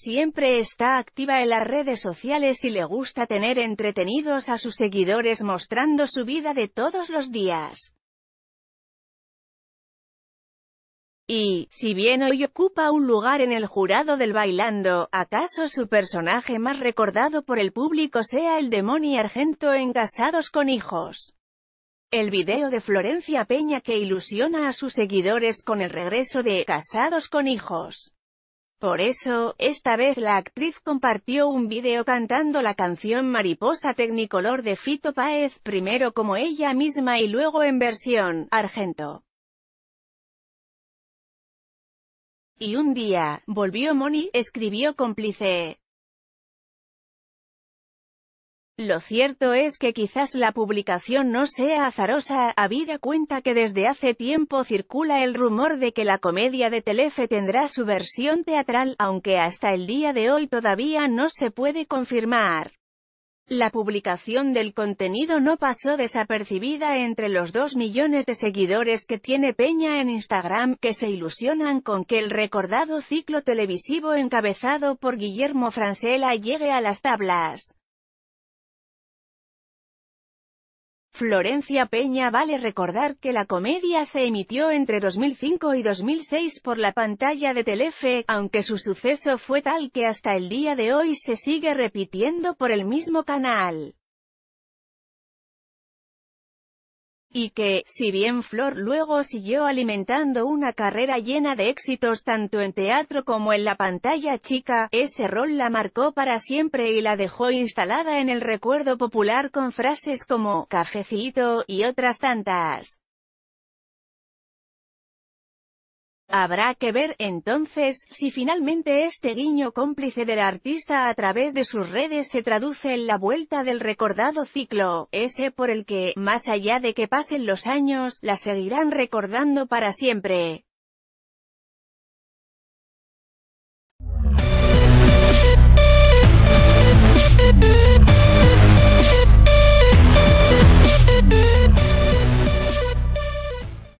Siempre está activa en las redes sociales y le gusta tener entretenidos a sus seguidores mostrando su vida de todos los días. Y, si bien hoy ocupa un lugar en el jurado del bailando, ¿acaso su personaje más recordado por el público sea el demonio Argento en Casados con Hijos? El video de Florencia Peña que ilusiona a sus seguidores con el regreso de Casados con Hijos. Por eso, esta vez la actriz compartió un video cantando la canción Mariposa Tecnicolor de Fito Páez, primero como ella misma y luego en versión argento. Y un día, volvió Moni, escribió cómplice. Lo cierto es que quizás la publicación no sea azarosa, habida cuenta que desde hace tiempo circula el rumor de que la comedia de Telefe tendrá su versión teatral, aunque hasta el día de hoy todavía no se puede confirmar. La publicación del contenido no pasó desapercibida entre los dos millones de seguidores que tiene Peña en Instagram, que se ilusionan con que el recordado ciclo televisivo encabezado por Guillermo Francella llegue a las tablas. Florencia Peña vale recordar que la comedia se emitió entre 2005 y 2006 por la pantalla de Telefe, aunque su suceso fue tal que hasta el día de hoy se sigue repitiendo por el mismo canal. y que, si bien Flor luego siguió alimentando una carrera llena de éxitos tanto en teatro como en la pantalla chica, ese rol la marcó para siempre y la dejó instalada en el recuerdo popular con frases como «cafecito» y otras tantas. Habrá que ver, entonces, si finalmente este guiño cómplice del artista a través de sus redes se traduce en la vuelta del recordado ciclo, ese por el que, más allá de que pasen los años, la seguirán recordando para siempre.